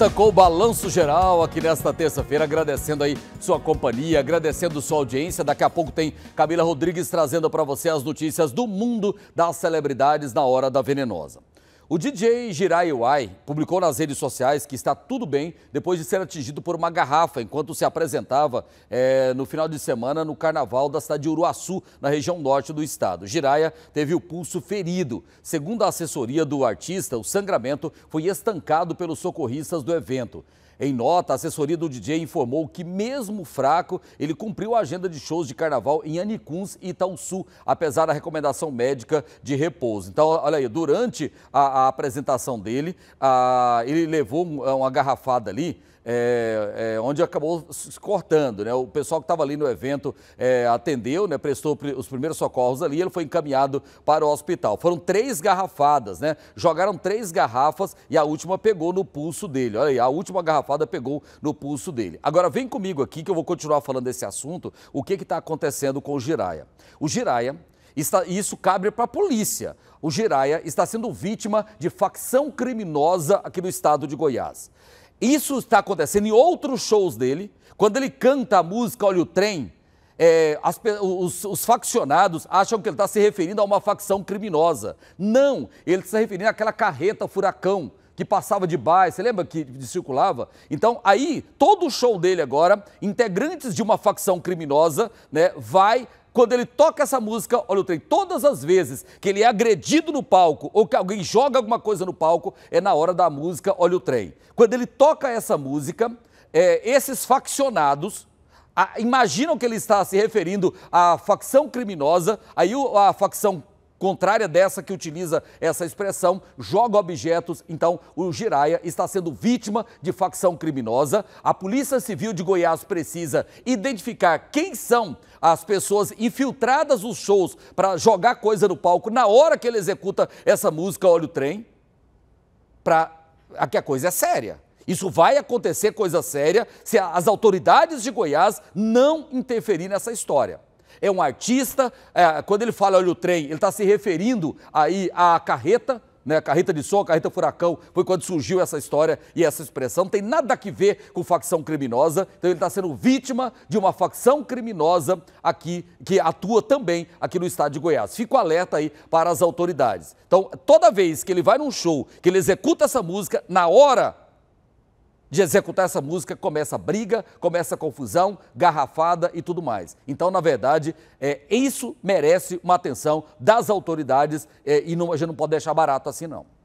volta com o Balanço Geral aqui nesta terça-feira, agradecendo aí sua companhia, agradecendo sua audiência. Daqui a pouco tem Camila Rodrigues trazendo para você as notícias do mundo das celebridades na hora da venenosa. O DJ Jirai Wai publicou nas redes sociais que está tudo bem depois de ser atingido por uma garrafa enquanto se apresentava é, no final de semana no carnaval da cidade de Uruaçu, na região norte do estado. Jiraya teve o pulso ferido. Segundo a assessoria do artista, o sangramento foi estancado pelos socorristas do evento. Em nota, a assessoria do DJ informou que, mesmo fraco, ele cumpriu a agenda de shows de carnaval em Anicuns e Itaúçu, apesar da recomendação médica de repouso. Então, olha aí, durante a, a apresentação dele, a, ah, ele levou uma garrafada ali é, é, onde acabou se cortando. Né? O pessoal que estava ali no evento é, atendeu, né? prestou os primeiros socorros ali, ele foi encaminhado para o hospital. Foram três garrafadas, né? jogaram três garrafas e a última pegou no pulso dele. Olha aí, a última garrafada pegou no pulso dele. Agora vem comigo aqui que eu vou continuar falando desse assunto, o que está acontecendo com o Giraia. O Giraia Está, isso cabe para a polícia. O Giraia está sendo vítima de facção criminosa aqui no estado de Goiás. Isso está acontecendo em outros shows dele. Quando ele canta a música Olha o Trem, é, as, os, os, faccionados acham que ele está se referindo a uma facção criminosa. Não, ele está se referindo àquela carreta furacão que passava de baixo, você lembra que circulava? Então, aí, todo o show dele agora, integrantes de uma facção criminosa, né, vai quando ele toca essa música, olha o trem, todas as vezes que ele é agredido no palco ou que alguém joga alguma coisa no palco, é na hora da música Olha o Trem. Quando ele toca essa música, é, esses faccionados a, imaginam que ele está se referindo à facção criminosa, aí a facção contrária dessa que utiliza essa expressão, joga objetos. Então, o Jiraia está sendo vítima de facção criminosa. A Polícia Civil de Goiás precisa identificar quem são as pessoas infiltradas nos shows para jogar coisa no palco na hora que ele executa essa música Olha o Trem, para que a coisa é séria. Isso vai acontecer coisa séria se as autoridades de Goiás não interferirem nessa história é um artista. É, quando ele fala, olha o trem, ele está se referindo aí à carreta, né? Carreta de som, carreta furacão, foi quando surgiu essa história e essa expressão. Não tem nada a ver com facção criminosa. Então ele está sendo vítima de uma facção criminosa aqui, que atua também aqui no estado de Goiás. Fico alerta aí para as autoridades. Então, toda vez que ele vai num show, que ele executa essa música, na hora de executar essa música começa briga, começa confusão, garrafada e tudo mais. Então, na verdade, é, isso merece uma atenção das autoridades é, e não, a gente não pode deixar barato assim, não.